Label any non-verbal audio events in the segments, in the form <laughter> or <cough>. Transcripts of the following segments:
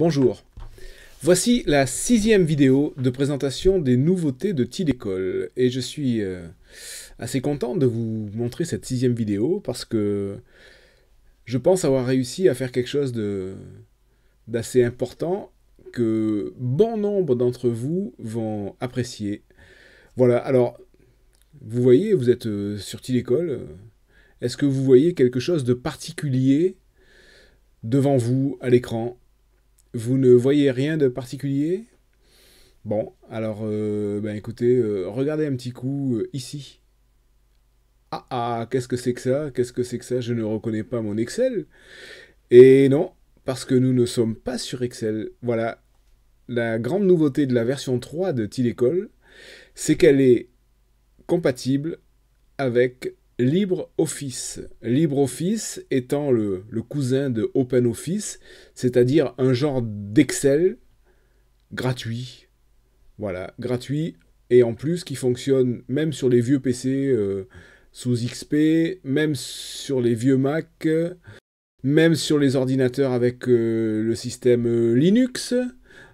Bonjour. Voici la sixième vidéo de présentation des nouveautés de école Et je suis euh, assez content de vous montrer cette sixième vidéo parce que je pense avoir réussi à faire quelque chose d'assez important que bon nombre d'entre vous vont apprécier. Voilà, alors, vous voyez, vous êtes euh, sur e Est-ce que vous voyez quelque chose de particulier devant vous à l'écran vous ne voyez rien de particulier Bon, alors, euh, ben écoutez, euh, regardez un petit coup euh, ici. Ah ah, qu'est-ce que c'est que ça Qu'est-ce que c'est que ça Je ne reconnais pas mon Excel. Et non, parce que nous ne sommes pas sur Excel. Voilà, la grande nouveauté de la version 3 de Tilecol, c'est qu'elle est compatible avec LibreOffice. LibreOffice étant le, cousin de OpenOffice, c'est-à-dire un genre d'Excel gratuit. Voilà, gratuit et en plus qui fonctionne même sur les vieux PC euh, sous XP, même sur les vieux Mac, même sur les ordinateurs avec euh, le système euh, Linux.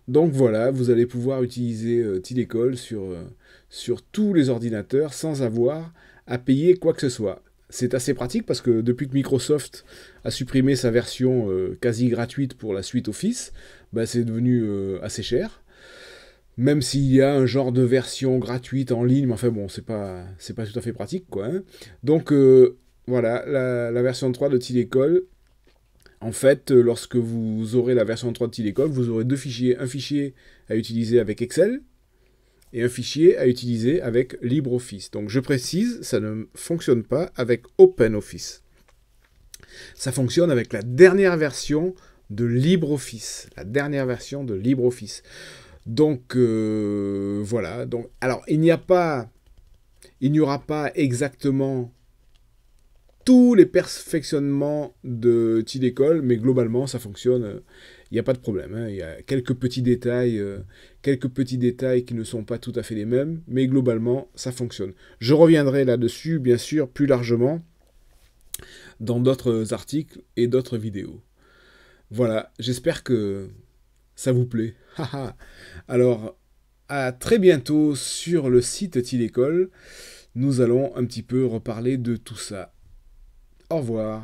Donc voilà, vous allez pouvoir utiliser euh, sur, euh, sur tous les ordinateurs sans avoir à payer quoi que ce soit. C'est assez pratique parce que depuis que Microsoft a supprimé sa version euh, quasi gratuite pour la suite Office, bah, c'est devenu euh, assez cher. Même s'il y a un genre de version gratuite en ligne, mais enfin bon, c'est pas, c'est pas tout à fait pratique quoi. Hein. Donc voilà, la, version 3 de Tidecall... En fait, euh, lorsque vous aurez la version 3 de Tilecom, vous aurez deux fichiers, un fichier à utiliser avec Excel et un fichier à utiliser avec LibreOffice. Donc je précise, ça ne fonctionne pas avec OpenOffice. Ça fonctionne avec la dernière version de LibreOffice, la dernière version de LibreOffice. Donc euh, voilà, donc alors il n'y a pas il n'y aura pas exactement tous les perfectionnements de TILÉCOLE, mais globalement, ça fonctionne. Il euh, n'y a pas de problème. Il hein. y a quelques petits détails, euh, quelques petits détails qui ne sont pas tout à fait les mêmes, mais globalement, ça fonctionne. Je reviendrai là-dessus, bien sûr, plus largement dans d'autres articles et d'autres vidéos. Voilà, j'espère que ça vous plaît. <laughs> Alors, à très bientôt sur le site Tilécole. Nous allons un petit peu reparler de tout ça. Au revoir.